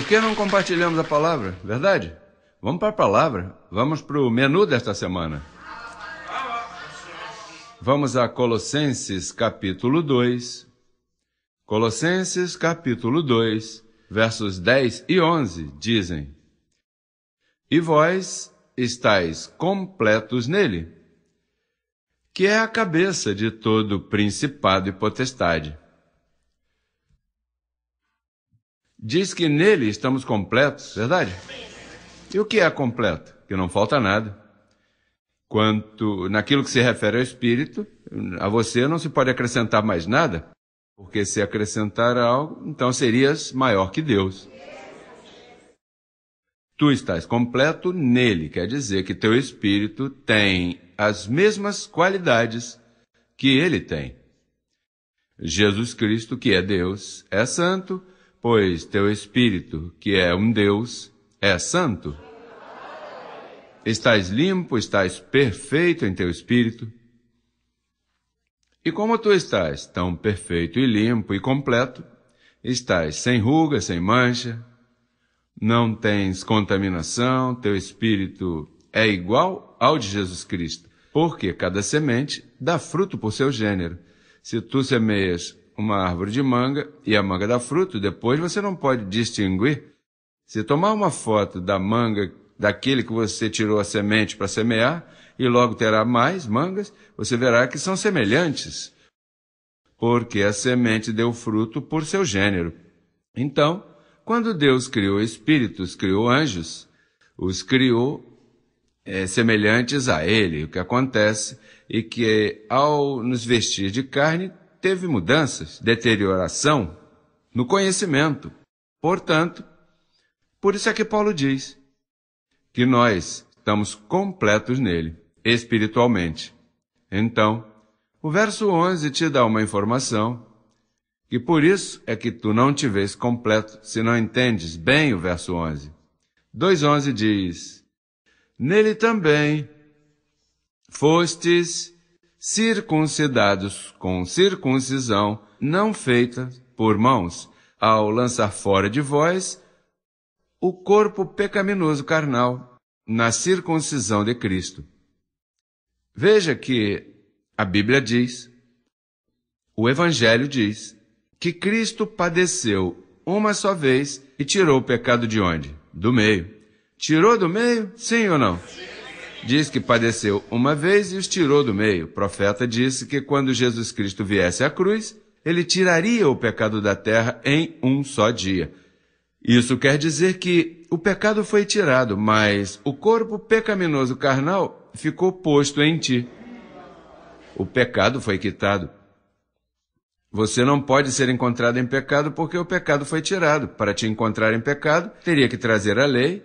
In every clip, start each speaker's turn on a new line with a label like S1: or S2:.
S1: Por que não compartilhamos a palavra? Verdade? Vamos para a palavra. Vamos para o menu desta semana. Vamos a Colossenses capítulo 2. Colossenses capítulo 2, versos 10 e 11 dizem: E vós estáis completos nele, que é a cabeça de todo principado e potestade. diz que nele estamos completos, verdade? E o que é completo? Que não falta nada. Quanto naquilo que se refere ao espírito, a você não se pode acrescentar mais nada, porque se acrescentar algo, então serias maior que Deus. Tu estás completo nele, quer dizer que teu espírito tem as mesmas qualidades que ele tem. Jesus Cristo, que é Deus, é santo, pois teu Espírito, que é um Deus, é santo. Estás limpo, estás perfeito em teu espírito. E como tu estás tão perfeito e limpo e completo, estás sem ruga, sem mancha, não tens contaminação, teu espírito é igual ao de Jesus Cristo, porque cada semente dá fruto por seu gênero. Se tu semeias uma árvore de manga e a manga dá fruto, depois você não pode distinguir. Se tomar uma foto da manga daquele que você tirou a semente para semear, e logo terá mais mangas, você verá que são semelhantes, porque a semente deu fruto por seu gênero. Então, quando Deus criou espíritos, criou anjos, os criou é, semelhantes a Ele. O que acontece é que, ao nos vestir de carne, teve mudanças, deterioração no conhecimento. Portanto, por isso é que Paulo diz que nós estamos completos nele, espiritualmente. Então, o verso 11 te dá uma informação que por isso é que tu não te vês completo se não entendes bem o verso 11. 2:11 diz: Nele também fostes circuncidados com circuncisão não feita por mãos, ao lançar fora de vós o corpo pecaminoso carnal na circuncisão de Cristo. Veja que a Bíblia diz, o Evangelho diz, que Cristo padeceu uma só vez e tirou o pecado de onde? Do meio. Tirou do meio? Sim ou não? Sim. Diz que padeceu uma vez e os tirou do meio. O profeta disse que quando Jesus Cristo viesse à cruz, ele tiraria o pecado da terra em um só dia. Isso quer dizer que o pecado foi tirado, mas o corpo pecaminoso carnal ficou posto em ti. O pecado foi quitado. Você não pode ser encontrado em pecado porque o pecado foi tirado. Para te encontrar em pecado, teria que trazer a lei,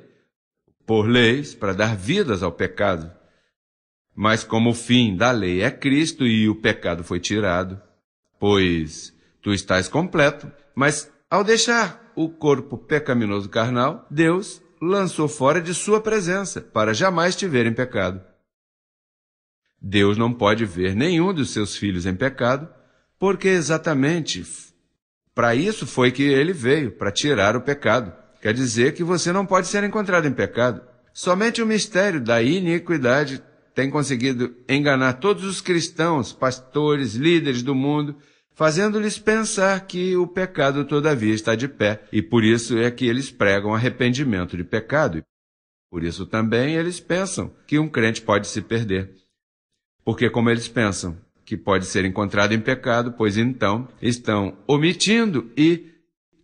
S1: por leis para dar vidas ao pecado. Mas como o fim da lei é Cristo e o pecado foi tirado, pois tu estás completo, mas ao deixar o corpo pecaminoso carnal, Deus lançou fora de sua presença, para jamais te ver em pecado. Deus não pode ver nenhum dos seus filhos em pecado, porque exatamente para isso foi que ele veio, para tirar o pecado. Quer dizer que você não pode ser encontrado em pecado. Somente o mistério da iniquidade tem conseguido enganar todos os cristãos, pastores, líderes do mundo, fazendo-lhes pensar que o pecado todavia está de pé, e por isso é que eles pregam arrependimento de pecado. Por isso também eles pensam que um crente pode se perder. Porque, como eles pensam que pode ser encontrado em pecado, pois então estão omitindo e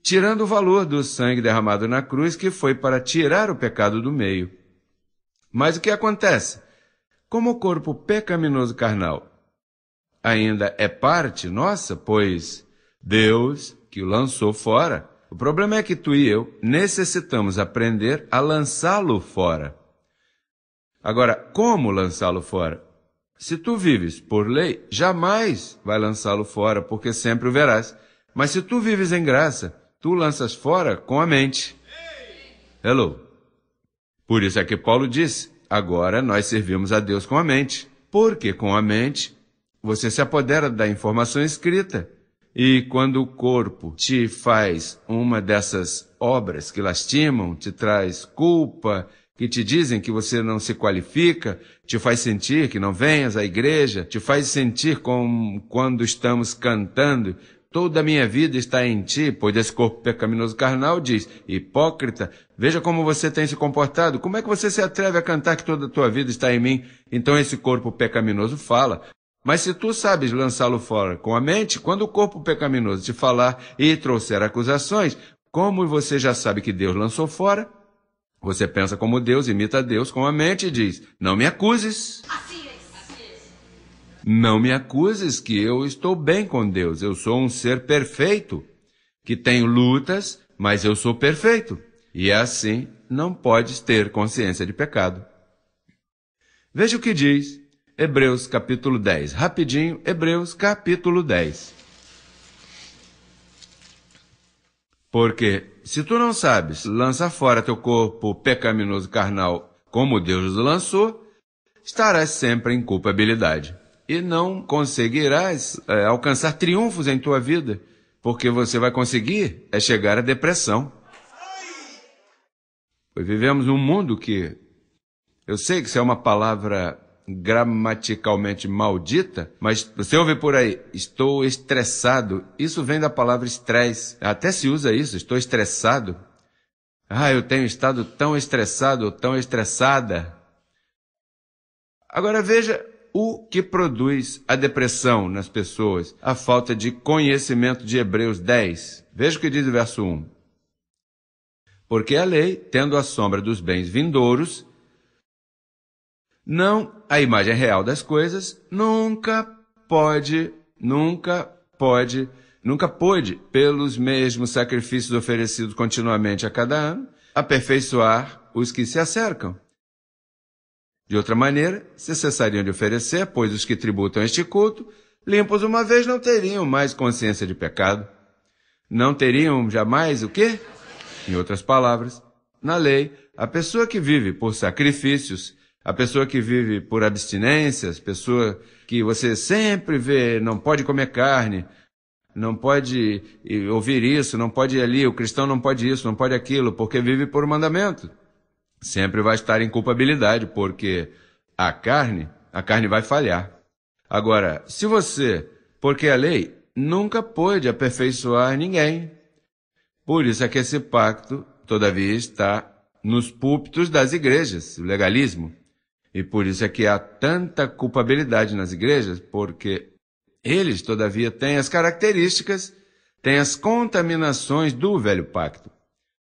S1: tirando o valor do sangue derramado na cruz, que foi para tirar o pecado do meio. Mas o que acontece? Como o corpo pecaminoso carnal ainda é parte nossa, pois Deus que o lançou fora, o problema é que tu e eu necessitamos aprender a lançá-lo fora. Agora, como lançá-lo fora? Se tu vives por lei, jamais vai lançá-lo fora, porque sempre o verás. Mas se tu vives em graça, tu lanças fora com a mente. Hello. Por isso é que Paulo disse: agora nós servimos a Deus com a mente. Porque com a mente você se apodera da informação escrita. E quando o corpo te faz uma dessas obras que lastimam, te traz culpa, que te dizem que você não se qualifica, te faz sentir que não venhas à igreja, te faz sentir como quando estamos cantando Toda a minha vida está em ti, pois esse corpo pecaminoso carnal diz, hipócrita, veja como você tem se comportado, como é que você se atreve a cantar que toda a tua vida está em mim? Então esse corpo pecaminoso fala. Mas se tu sabes lançá-lo fora com a mente, quando o corpo pecaminoso te falar e trouxer acusações, como você já sabe que Deus lançou fora, você pensa como Deus, imita Deus com a mente e diz, não me acuses. Não me acuses que eu estou bem com Deus. Eu sou um ser perfeito, que tenho lutas, mas eu sou perfeito. E assim não podes ter consciência de pecado. Veja o que diz Hebreus capítulo 10. Rapidinho, Hebreus capítulo 10. Porque se tu não sabes lançar fora teu corpo pecaminoso carnal como Deus o lançou, estarás sempre em culpabilidade e não conseguirás é, alcançar triunfos em tua vida, porque você vai conseguir é chegar à depressão. Pois vivemos num mundo que, eu sei que isso é uma palavra gramaticalmente maldita, mas você ouve por aí, estou estressado. Isso vem da palavra estresse. Até se usa isso, estou estressado. Ah, eu tenho estado tão estressado, tão estressada. Agora veja o que produz a depressão nas pessoas, a falta de conhecimento de Hebreus 10. Veja o que diz o verso 1. Porque a lei, tendo a sombra dos bens vindouros, não a imagem real das coisas, nunca pode, nunca pode, nunca pôde, pelos mesmos sacrifícios oferecidos continuamente a cada ano, aperfeiçoar os que se acercam. De outra maneira, se cessariam de oferecer, pois os que tributam este culto, limpos uma vez, não teriam mais consciência de pecado. Não teriam jamais o quê? Em outras palavras, na lei, a pessoa que vive por sacrifícios, a pessoa que vive por abstinências, pessoa que você sempre vê, não pode comer carne, não pode eh, ouvir isso, não pode ir ali, o cristão não pode isso, não pode aquilo, porque vive por mandamento sempre vai estar em culpabilidade, porque a carne, a carne vai falhar. Agora, se você, porque a é lei nunca pôde aperfeiçoar ninguém. Por isso é que esse pacto, todavia, está nos púlpitos das igrejas, o legalismo. E por isso é que há tanta culpabilidade nas igrejas, porque eles, todavia, têm as características, têm as contaminações do velho pacto.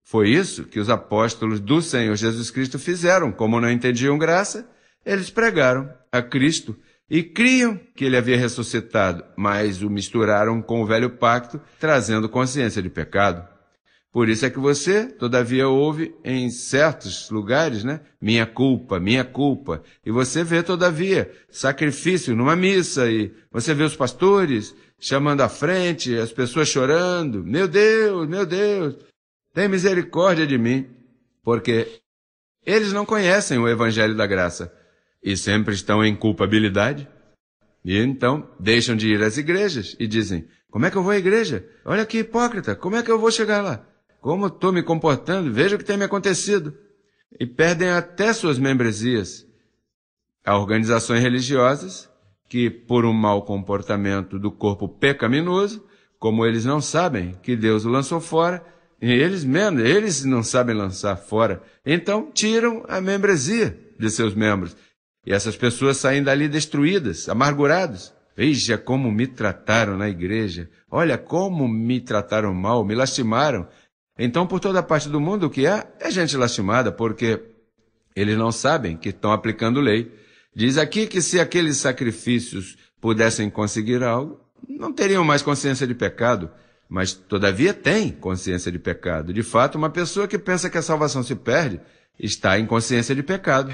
S1: Foi isso que os apóstolos do Senhor Jesus Cristo fizeram. Como não entendiam graça, eles pregaram a Cristo e criam que ele havia ressuscitado, mas o misturaram com o velho pacto, trazendo consciência de pecado. Por isso é que você, todavia, ouve em certos lugares, né? Minha culpa, minha culpa. E você vê, todavia, sacrifício numa missa e você vê os pastores chamando à frente, as pessoas chorando. Meu Deus, meu Deus tem misericórdia de mim, porque eles não conhecem o Evangelho da Graça e sempre estão em culpabilidade. E então deixam de ir às igrejas e dizem: Como é que eu vou à igreja? Olha que hipócrita, como é que eu vou chegar lá? Como estou me comportando? Veja o que tem me acontecido. E perdem até suas membresias a organizações religiosas que, por um mau comportamento do corpo pecaminoso, como eles não sabem que Deus o lançou fora, e eles mesmo, eles não sabem lançar fora. Então tiram a membresia de seus membros. E essas pessoas saem dali destruídas, amarguradas. Veja como me trataram na igreja. Olha como me trataram mal, me lastimaram. Então, por toda parte do mundo, o que há é gente lastimada, porque eles não sabem que estão aplicando lei. Diz aqui que se aqueles sacrifícios pudessem conseguir algo, não teriam mais consciência de pecado mas todavia tem consciência de pecado. De fato, uma pessoa que pensa que a salvação se perde está em consciência de pecado.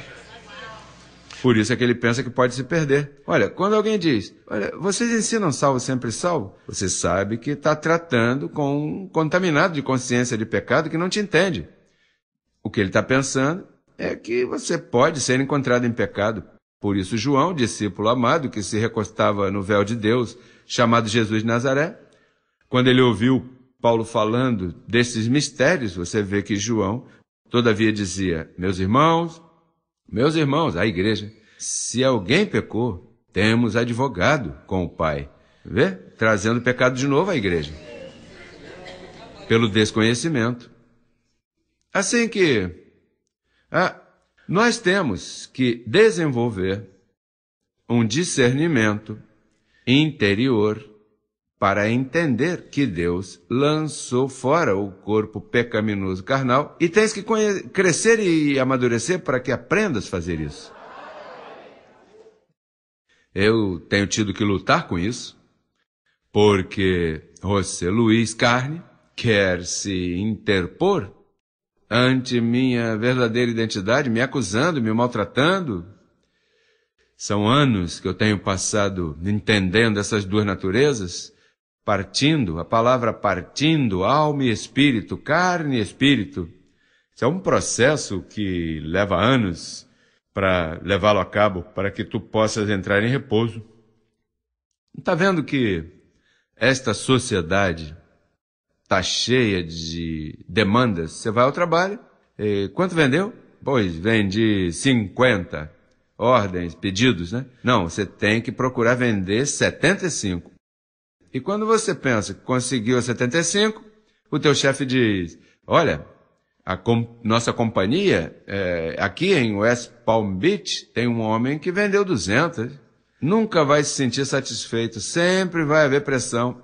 S1: Por isso é que ele pensa que pode se perder. Olha, quando alguém diz, olha, vocês ensinam salvo sempre salvo, você sabe que está tratando com um contaminado de consciência de pecado que não te entende. O que ele está pensando é que você pode ser encontrado em pecado. Por isso, João, discípulo amado, que se recostava no véu de Deus, chamado Jesus de Nazaré, quando ele ouviu Paulo falando desses mistérios, você vê que João, todavia, dizia: Meus irmãos, meus irmãos, a igreja, se alguém pecou, temos advogado com o Pai. Vê? Trazendo o pecado de novo à igreja. Pelo desconhecimento. Assim que ah, nós temos que desenvolver um discernimento interior para entender que Deus lançou fora o corpo pecaminoso carnal e tens que crescer e amadurecer para que aprendas a fazer isso. Eu tenho tido que lutar com isso, porque José Luiz Carne quer se interpor ante minha verdadeira identidade, me acusando, me maltratando. São anos que eu tenho passado entendendo essas duas naturezas Partindo, a palavra partindo, alma e espírito, carne e espírito. Isso é um processo que leva anos para levá-lo a cabo, para que tu possas entrar em repouso. Está vendo que esta sociedade está cheia de demandas? Você vai ao trabalho, quanto vendeu? Pois, vende 50 ordens, pedidos, né? Não, você tem que procurar vender 75. E quando você pensa que conseguiu 75, o teu chefe diz, olha, a com, nossa companhia, é, aqui em West Palm Beach, tem um homem que vendeu 200. Nunca vai se sentir satisfeito, sempre vai haver pressão.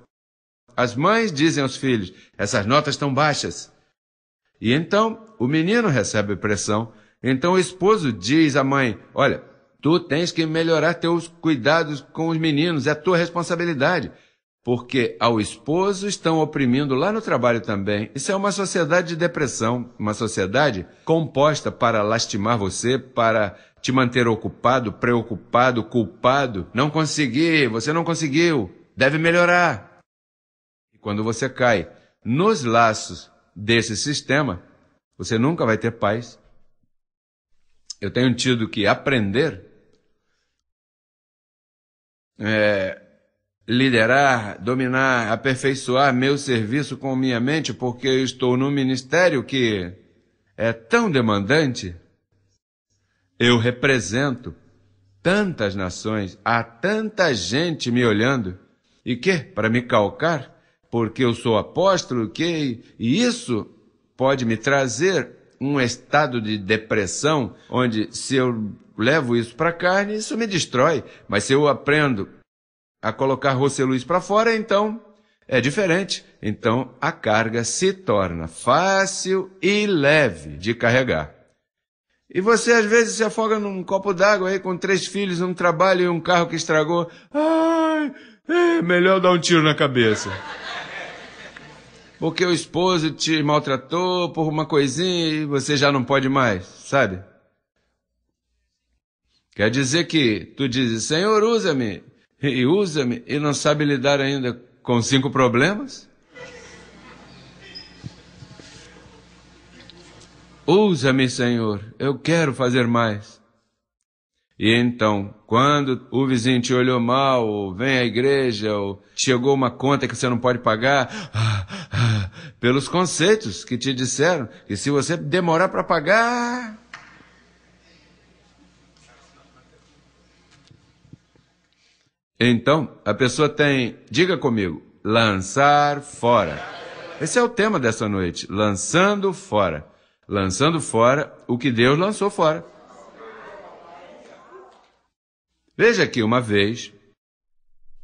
S1: As mães dizem aos filhos, essas notas estão baixas. E então, o menino recebe pressão. Então o esposo diz à mãe, olha, tu tens que melhorar teus cuidados com os meninos, é tua responsabilidade porque ao esposo estão oprimindo lá no trabalho também. Isso é uma sociedade de depressão, uma sociedade composta para lastimar você, para te manter ocupado, preocupado, culpado. Não consegui, você não conseguiu, deve melhorar. E quando você cai nos laços desse sistema, você nunca vai ter paz. Eu tenho tido que aprender é, liderar, dominar, aperfeiçoar meu serviço com minha mente, porque eu estou num ministério que é tão demandante. Eu represento tantas nações, há tanta gente me olhando. E que? Para me calcar? Porque eu sou apóstolo, que? E isso pode me trazer um estado de depressão, onde se eu levo isso para a carne, isso me destrói. Mas se eu aprendo a colocar José Luiz para fora, então é diferente. Então a carga se torna fácil e leve de carregar. E você às vezes se afoga num copo d'água aí com três filhos, um trabalho e um carro que estragou. Ai, é melhor dar um tiro na cabeça. Porque o esposo te maltratou por uma coisinha e você já não pode mais, sabe? Quer dizer que tu dizes, Senhor, usa-me e usa-me e não sabe lidar ainda com cinco problemas? Usa-me, Senhor, eu quero fazer mais. E então, quando o vizinho te olhou mal, ou vem à igreja, ou chegou uma conta que você não pode pagar, ah, ah, pelos conceitos que te disseram, que se você demorar para pagar, Então, a pessoa tem, diga comigo, lançar fora. Esse é o tema dessa noite, lançando fora. Lançando fora o que Deus lançou fora. Veja que uma vez,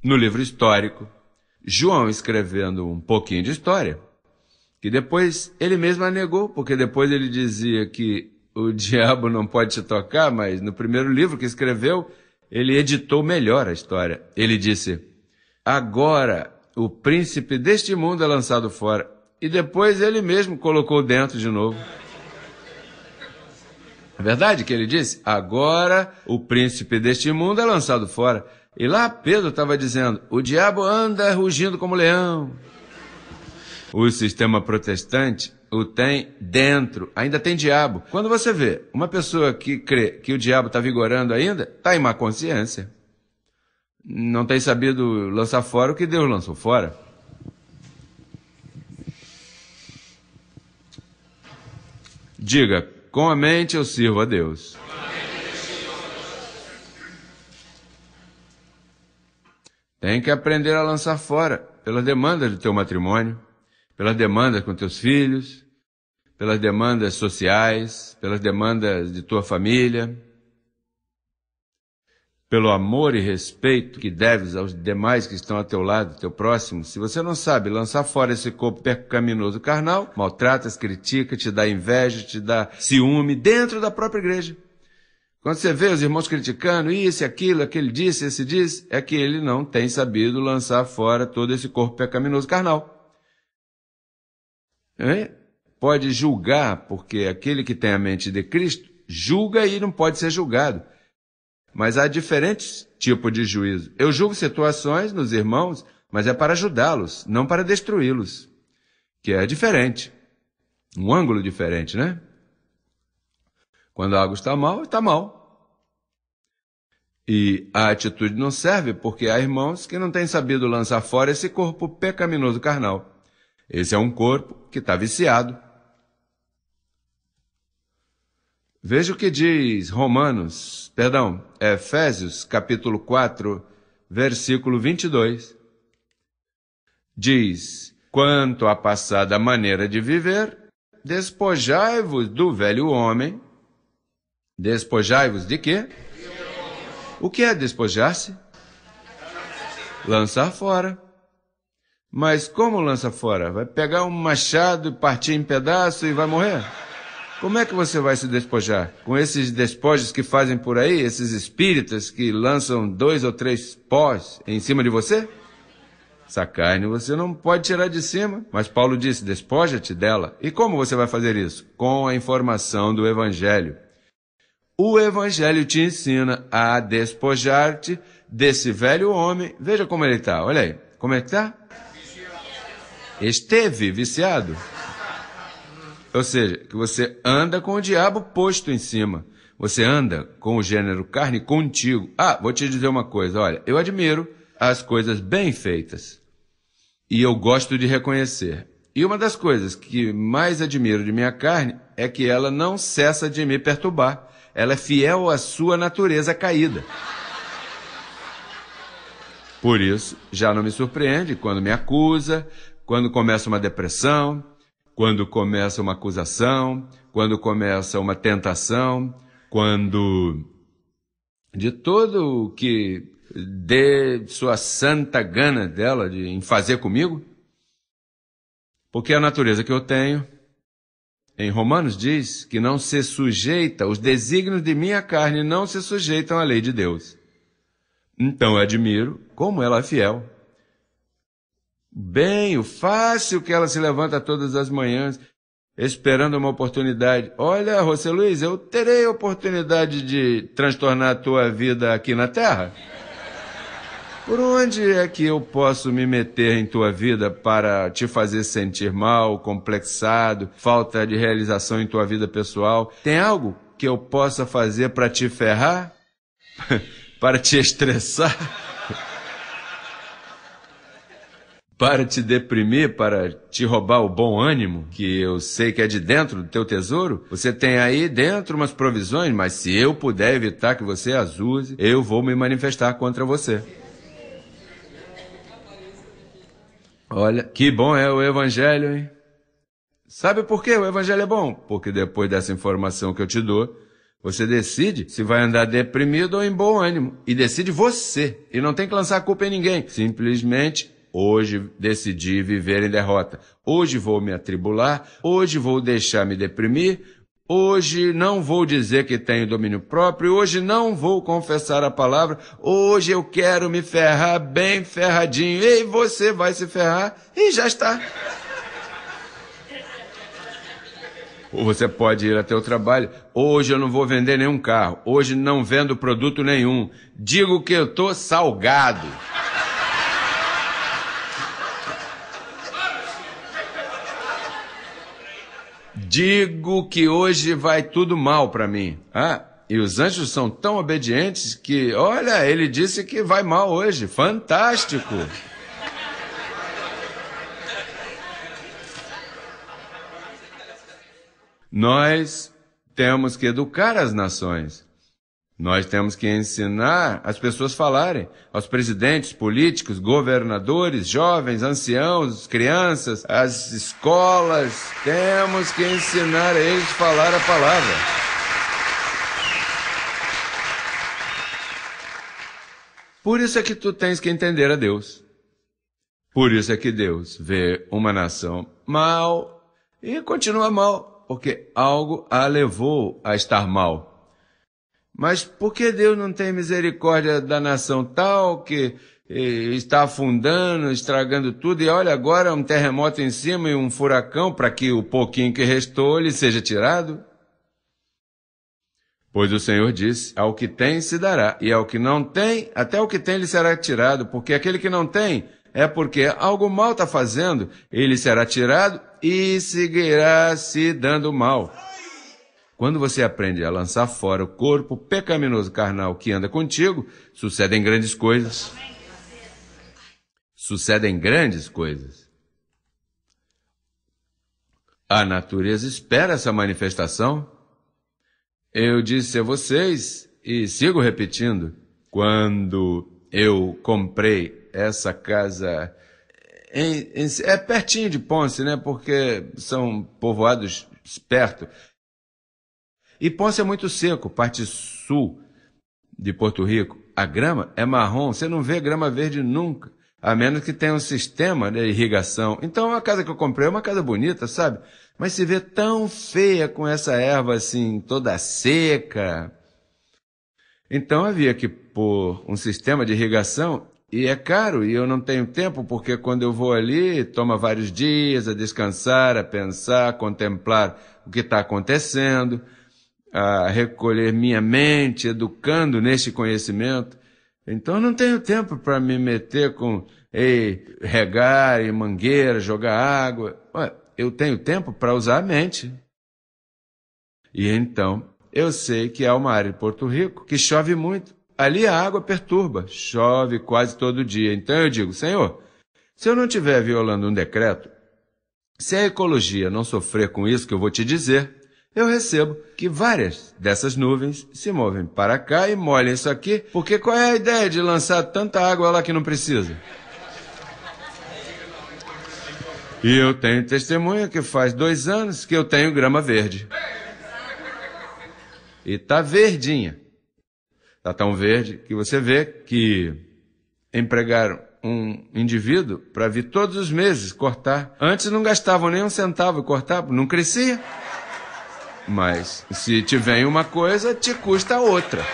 S1: no livro histórico, João escrevendo um pouquinho de história, que depois ele mesmo a negou, porque depois ele dizia que o diabo não pode te tocar, mas no primeiro livro que escreveu, ele editou melhor a história. Ele disse: Agora o príncipe deste mundo é lançado fora. E depois ele mesmo colocou dentro de novo. É verdade que ele disse? Agora o príncipe deste mundo é lançado fora. E lá Pedro estava dizendo: o diabo anda rugindo como leão. O sistema protestante o tem dentro, ainda tem diabo. Quando você vê uma pessoa que crê que o diabo está vigorando ainda, está em má consciência. Não tem sabido lançar fora o que Deus lançou fora. Diga, com a mente eu sirvo a Deus. Tem que aprender a lançar fora pelas demandas do teu matrimônio pelas demandas com teus filhos, pelas demandas sociais, pelas demandas de tua família, pelo amor e respeito que deves aos demais que estão a teu lado, teu próximo. Se você não sabe lançar fora esse corpo pecaminoso carnal, maltratas, critica, te dá inveja, te dá ciúme dentro da própria igreja. Quando você vê os irmãos criticando isso, aquilo, aquele disse, esse disse, é que ele não tem sabido lançar fora todo esse corpo pecaminoso carnal é? pode julgar, porque aquele que tem a mente de Cristo julga e não pode ser julgado. Mas há diferentes tipos de juízo. Eu julgo situações nos irmãos, mas é para ajudá-los, não para destruí-los, que é diferente. Um ângulo diferente, né? Quando algo está mal, está mal. E a atitude não serve porque há irmãos que não têm sabido lançar fora esse corpo pecaminoso carnal. Esse é um corpo que está viciado. Veja o que diz Romanos, perdão, Efésios, capítulo 4, versículo 22. Diz: Quanto à passada maneira de viver, despojai-vos do velho homem. Despojai-vos de quê? O que é despojar-se? Lançar fora. Mas como lança fora? Vai pegar um machado e partir em pedaço e vai morrer? Como é que você vai se despojar? Com esses despojos que fazem por aí, esses espíritas que lançam dois ou três pós em cima de você? Essa carne você não pode tirar de cima. Mas Paulo disse: despoja-te dela. E como você vai fazer isso? Com a informação do Evangelho. O Evangelho te ensina a despojar-te desse velho homem. Veja como ele está. Olha aí. Como é que está? Esteve viciado. Ou seja, que você anda com o diabo posto em cima. Você anda com o gênero carne contigo. Ah, vou te dizer uma coisa, olha, eu admiro as coisas bem feitas. E eu gosto de reconhecer. E uma das coisas que mais admiro de minha carne é que ela não cessa de me perturbar. Ela é fiel à sua natureza caída. Por isso, já não me surpreende quando me acusa, quando começa uma depressão, quando começa uma acusação, quando começa uma tentação, quando de todo o que dê sua santa gana dela de, em fazer comigo? Porque é a natureza que eu tenho, em Romanos diz que não se sujeita, os desígnios de minha carne não se sujeitam à lei de Deus. Então eu admiro como ela é fiel bem, o fácil que ela se levanta todas as manhãs, esperando uma oportunidade. Olha, José Luiz, eu terei a oportunidade de transtornar a tua vida aqui na Terra? Por onde é que eu posso me meter em tua vida para te fazer sentir mal, complexado, falta de realização em tua vida pessoal? Tem algo que eu possa fazer para te ferrar? para te estressar? para te deprimir, para te roubar o bom ânimo, que eu sei que é de dentro do teu tesouro, você tem aí dentro umas provisões, mas se eu puder evitar que você as use, eu vou me manifestar contra você. Olha, que bom é o Evangelho, hein? Sabe por que o Evangelho é bom? Porque depois dessa informação que eu te dou, você decide se vai andar deprimido ou em bom ânimo. E decide você. E não tem que lançar a culpa em ninguém. Simplesmente Hoje decidi viver em derrota. Hoje vou me atribular. Hoje vou deixar me deprimir. Hoje não vou dizer que tenho domínio próprio. Hoje não vou confessar a palavra. Hoje eu quero me ferrar bem ferradinho. Ei, você vai se ferrar e já está. Ou você pode ir até o trabalho. Hoje eu não vou vender nenhum carro. Hoje não vendo produto nenhum. Digo que eu tô salgado. digo que hoje vai tudo mal para mim. Ah, e os anjos são tão obedientes que, olha, ele disse que vai mal hoje. Fantástico! Nós temos que educar as nações. Nós temos que ensinar as pessoas a falarem, aos presidentes, políticos, governadores, jovens, anciãos, crianças, as escolas. Temos que ensinar eles a falar a palavra. Por isso é que tu tens que entender a Deus. Por isso é que Deus vê uma nação mal e continua mal, porque algo a levou a estar mal. Mas por que Deus não tem misericórdia da nação tal que eh, está afundando, estragando tudo, e olha agora um terremoto em cima e um furacão para que o pouquinho que restou lhe seja tirado? Pois o Senhor disse: Ao que tem se dará, e ao que não tem, até o que tem lhe será tirado, porque aquele que não tem é porque algo mal está fazendo, ele será tirado e seguirá se dando mal. Quando você aprende a lançar fora o corpo pecaminoso carnal que anda contigo, sucedem grandes coisas. Sucedem grandes coisas. A natureza espera essa manifestação. Eu disse a vocês, e sigo repetindo, quando eu comprei essa casa. Em, em, é pertinho de Ponce, né? Porque são povoados perto. E Ponce é muito seco, parte sul de Porto Rico. A grama é marrom, você não vê grama verde nunca, a menos que tenha um sistema de irrigação. Então é a casa que eu comprei é uma casa bonita, sabe? Mas se vê tão feia com essa erva assim, toda seca. Então havia que pôr um sistema de irrigação e é caro e eu não tenho tempo porque quando eu vou ali toma vários dias a descansar, a pensar, a contemplar o que está acontecendo a recolher minha mente, educando neste conhecimento. Então não tenho tempo para me meter com ei, regar e mangueira, jogar água. Ué, eu tenho tempo para usar a mente. E então eu sei que há uma área em Porto Rico que chove muito. Ali a água perturba, chove quase todo dia. Então eu digo, Senhor, se eu não estiver violando um decreto, se a ecologia não sofrer com isso que eu vou te dizer, eu recebo que várias dessas nuvens se movem para cá e molham isso aqui, porque qual é a ideia de lançar tanta água lá que não precisa? E eu tenho testemunha que faz dois anos que eu tenho grama verde. E tá verdinha. Tá tão verde que você vê que empregaram um indivíduo para vir todos os meses cortar. Antes não gastavam nem um centavo cortar, não crescia. Mas se te vem uma coisa, te custa outra.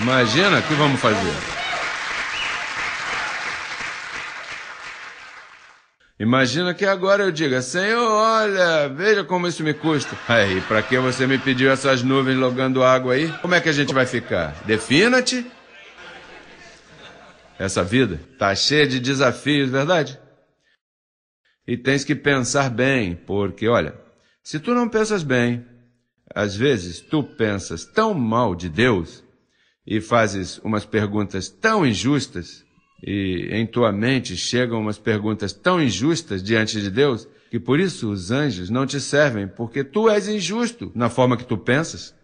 S1: Imagina o que vamos fazer. Imagina que agora eu diga, Senhor, olha, veja como isso me custa. Aí, para que você me pediu essas nuvens logando água aí? Como é que a gente vai ficar? Defina-te. Essa vida tá cheia de desafios, verdade? e tens que pensar bem, porque, olha, se tu não pensas bem, às vezes tu pensas tão mal de Deus e fazes umas perguntas tão injustas, e em tua mente chegam umas perguntas tão injustas diante de Deus, que por isso os anjos não te servem, porque tu és injusto na forma que tu pensas.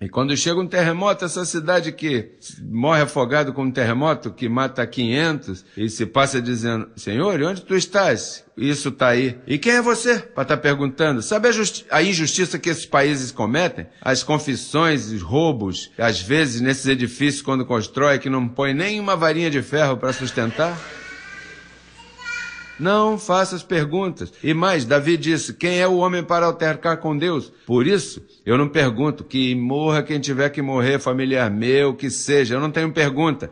S1: E quando chega um terremoto, essa cidade que morre afogado com um terremoto, que mata 500, e se passa dizendo, Senhor, onde tu estás? Isso está aí. E quem é você para estar tá perguntando? Sabe a, a, injustiça que esses países cometem? As confissões, os roubos, às vezes nesses edifícios quando constrói, que não põe nem uma varinha de ferro para sustentar? Não faças perguntas. E mais, Davi disse: Quem é o homem para altercar com Deus? Por isso, eu não pergunto que morra quem tiver que morrer, familiar meu, que seja. Eu não tenho pergunta.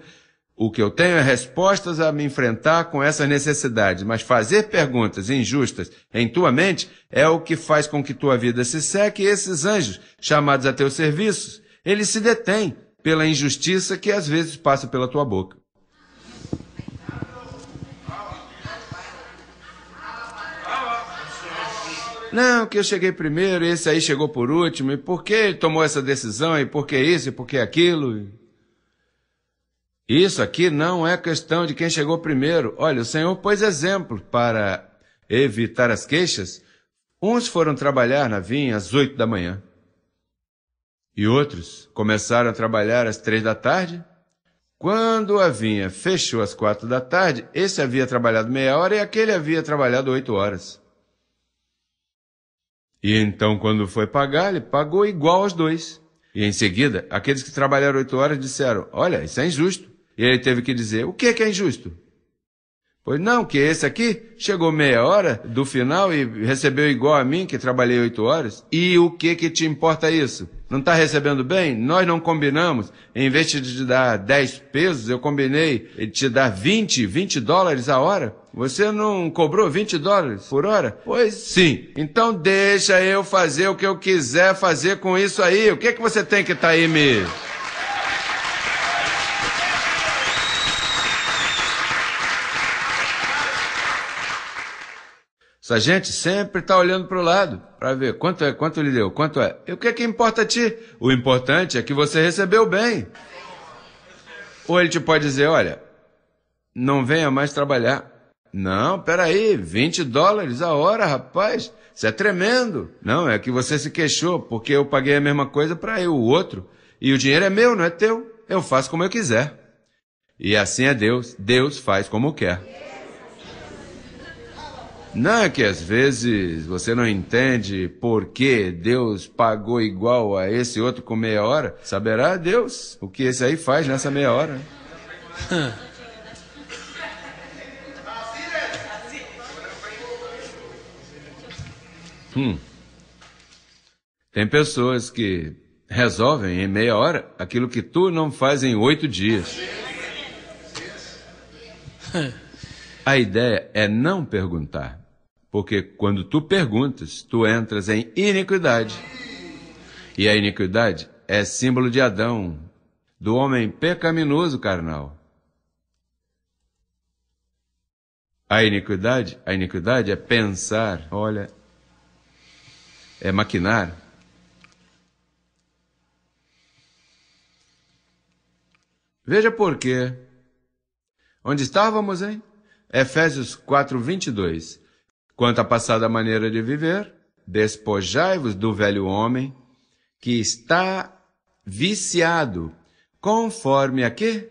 S1: O que eu tenho é respostas a me enfrentar com essas necessidades, mas fazer perguntas injustas em tua mente é o que faz com que tua vida se seque e esses anjos, chamados a teu serviço, eles se detêm pela injustiça que às vezes passa pela tua boca. Não, que eu cheguei primeiro, esse aí chegou por último, e por que ele tomou essa decisão, e por que isso, e por que aquilo? Isso aqui não é questão de quem chegou primeiro. Olha, o Senhor pôs exemplo para evitar as queixas. Uns foram trabalhar na vinha às oito da manhã. E outros começaram a trabalhar às três da tarde. Quando a vinha fechou às quatro da tarde, esse havia trabalhado meia hora e aquele havia trabalhado oito horas. E então, quando foi pagar, ele pagou igual aos dois. E em seguida, aqueles que trabalharam oito horas disseram: Olha, isso é injusto. E ele teve que dizer: O que é, que é injusto? Pois não, que esse aqui chegou meia hora do final e recebeu igual a mim, que trabalhei oito horas. E o que que te importa isso? Não está recebendo bem? Nós não combinamos. Em vez de te dar dez pesos, eu combinei te dar vinte vinte dólares a hora. Você não cobrou vinte dólares por hora? Pois sim. Então deixa eu fazer o que eu quiser fazer com isso aí. O que que você tem que estar tá aí me... a gente sempre está olhando para o lado para ver quanto é, quanto lhe deu, quanto é. E o que é que importa a ti? O importante é que você recebeu bem. Ou ele te pode dizer, olha, não venha mais trabalhar. Não, peraí, 20 dólares a hora, rapaz, isso é tremendo. Não, é que você se queixou, porque eu paguei a mesma coisa para eu, o outro. E o dinheiro é meu, não é teu. Eu faço como eu quiser. E assim é Deus, Deus faz como quer. Não é que às vezes você não entende por que Deus pagou igual a esse outro com meia hora? Saberá Deus o que esse aí faz nessa meia hora. Né? Hum. Tem pessoas que resolvem em meia hora aquilo que tu não faz em oito dias. A ideia é não perguntar. Porque quando tu perguntas, tu entras em iniquidade. E a iniquidade é símbolo de Adão, do homem pecaminoso carnal. A iniquidade, a iniquidade é pensar, olha, é maquinar. Veja por quê. Onde estávamos, hein? Efésios 4, 22. Quanto à passada maneira de viver, despojai-vos do velho homem que está viciado, conforme a quê?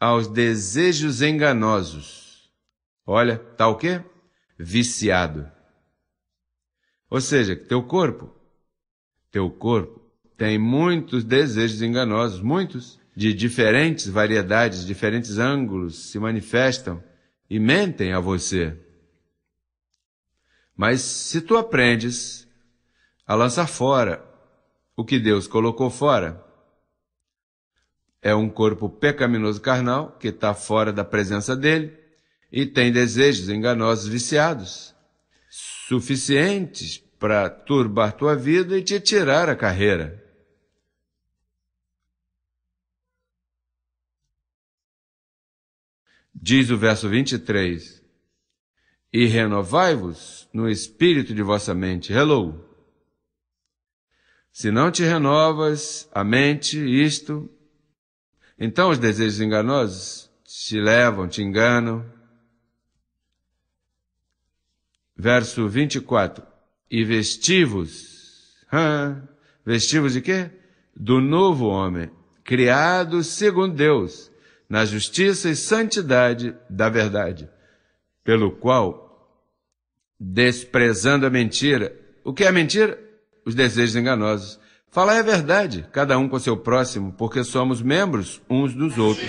S1: Aos desejos enganosos. Olha, tá o quê? Viciado. Ou seja, teu corpo, teu corpo tem muitos desejos enganosos, muitos, de diferentes variedades, diferentes ângulos se manifestam e mentem a você. Mas se tu aprendes a lançar fora o que Deus colocou fora, é um corpo pecaminoso carnal que está fora da presença dele e tem desejos enganosos viciados suficientes para turbar tua vida e te tirar a carreira. Diz o verso 23: e renovai-vos no espírito de vossa mente. Hello. Se não te renovas a mente, isto, então os desejos enganosos te levam, te enganam. Verso 24. E vestivos. Hum, vestivos de quê? Do novo homem, criado segundo Deus, na justiça e santidade da verdade, pelo qual desprezando a mentira. O que é mentira? Os desejos enganosos. Falar é verdade, cada um com seu próximo, porque somos membros uns dos outros.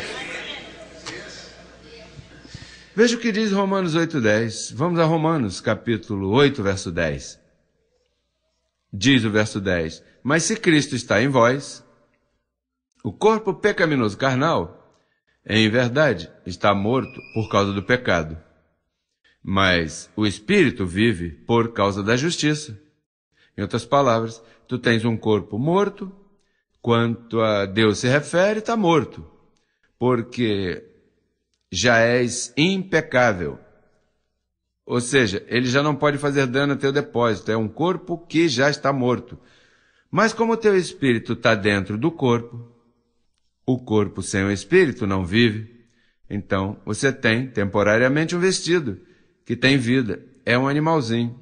S1: Veja o que diz Romanos 8:10. Vamos a Romanos, capítulo 8, verso 10. Diz o verso 10: Mas se Cristo está em vós, o corpo pecaminoso carnal, em verdade, está morto por causa do pecado mas o espírito vive por causa da justiça. Em outras palavras, tu tens um corpo morto, quanto a Deus se refere, está morto, porque já és impecável. Ou seja, ele já não pode fazer dano a teu depósito, é um corpo que já está morto. Mas como o teu espírito está dentro do corpo, o corpo sem o espírito não vive. Então você tem temporariamente um vestido que tem vida, é um animalzinho.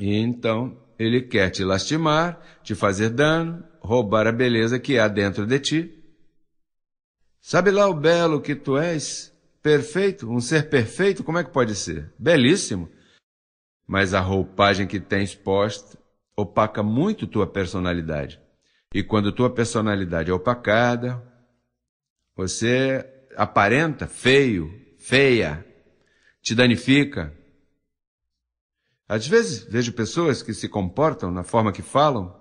S1: E então ele quer te lastimar, te fazer dano, roubar a beleza que há dentro de ti. Sabe lá o belo que tu és? Perfeito? Um ser perfeito? Como é que pode ser? Belíssimo. Mas a roupagem que tens posta opaca muito tua personalidade. E quando tua personalidade é opacada, você aparenta feio, feia, te danifica. Às vezes vejo pessoas que se comportam na forma que falam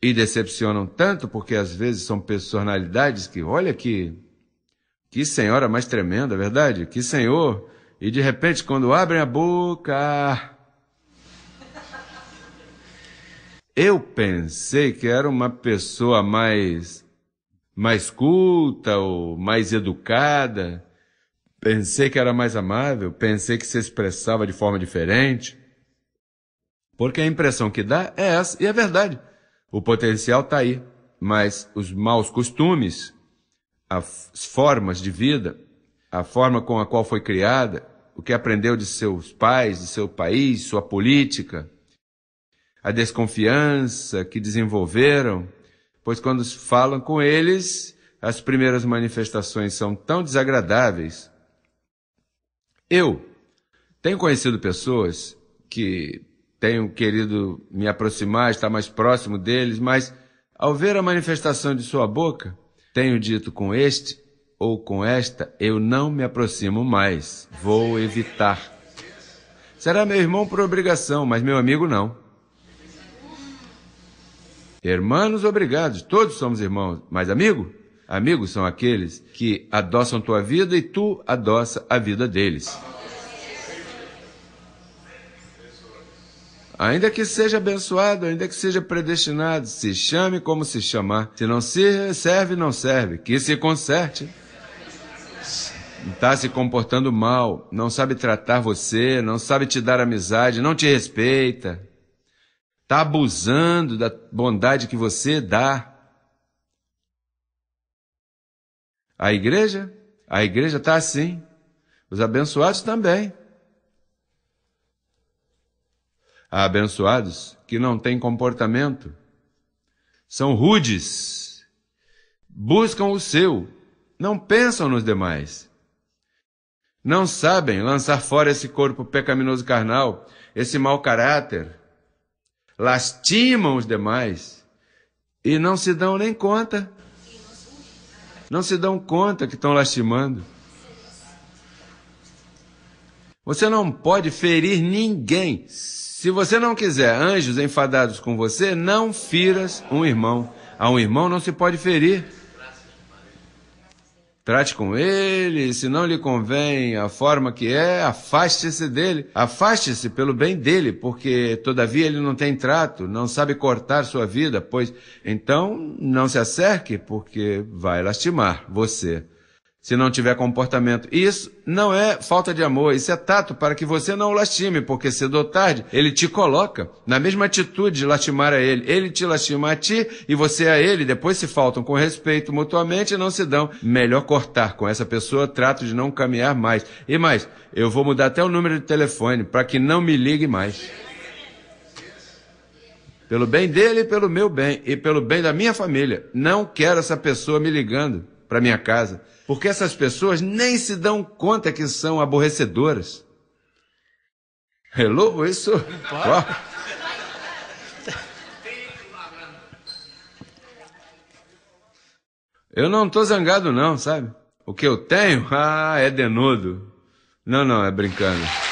S1: e decepcionam tanto porque às vezes são personalidades que, olha que, que senhora mais tremenda, é verdade? Que senhor! E de repente, quando abrem a boca. Eu pensei que era uma pessoa mais mais culta ou mais educada, Pensei que era mais amável, pensei que se expressava de forma diferente. Porque a impressão que dá é essa, e é verdade. O potencial está aí, mas os maus costumes, as formas de vida, a forma com a qual foi criada, o que aprendeu de seus pais, de seu país, sua política, a desconfiança que desenvolveram, pois quando falam com eles, as primeiras manifestações são tão desagradáveis eu tenho conhecido pessoas que tenho querido me aproximar, estar mais próximo deles, mas ao ver a manifestação de sua boca, tenho dito com este ou com esta, eu não me aproximo mais, vou evitar. Será meu irmão por obrigação, mas meu amigo não. Irmãos, obrigados, todos somos irmãos, mas amigo? Amigos são aqueles que adoçam tua vida e tu adoça a vida deles. Ainda que seja abençoado, ainda que seja predestinado, se chame como se chamar. Se não se serve, não serve. Que se conserte. Está se comportando mal, não sabe tratar você, não sabe te dar amizade, não te respeita. Está abusando da bondade que você dá. A igreja? A igreja está assim. Os abençoados também. Há abençoados que não têm comportamento, são rudes, buscam o seu, não pensam nos demais. Não sabem lançar fora esse corpo pecaminoso carnal, esse mau caráter, lastimam os demais e não se dão nem conta. Não se dão conta que estão lastimando. Você não pode ferir ninguém. Se você não quiser anjos enfadados com você, não firas um irmão. A um irmão não se pode ferir. Trate com ele, se não lhe convém a forma que é, afaste-se dele. Afaste-se pelo bem dele, porque todavia ele não tem trato, não sabe cortar sua vida, pois então não se acerque, porque vai lastimar você se não tiver comportamento. E isso não é falta de amor, isso é tato para que você não o lastime, porque cedo ou tarde ele te coloca na mesma atitude de lastimar a ele. Ele te lastima a ti e você a ele, depois se faltam com respeito mutuamente e não se dão. Melhor cortar com essa pessoa, trato de não caminhar mais. E mais, eu vou mudar até o número de telefone para que não me ligue mais. Pelo bem dele, pelo meu bem e pelo bem da minha família. Não quero essa pessoa me ligando para minha casa, porque essas pessoas nem se dão conta que são aborrecedoras. Hello, isso. Eu não estou zangado não, sabe? O que eu tenho, ah, é denudo. Não, não, é brincando.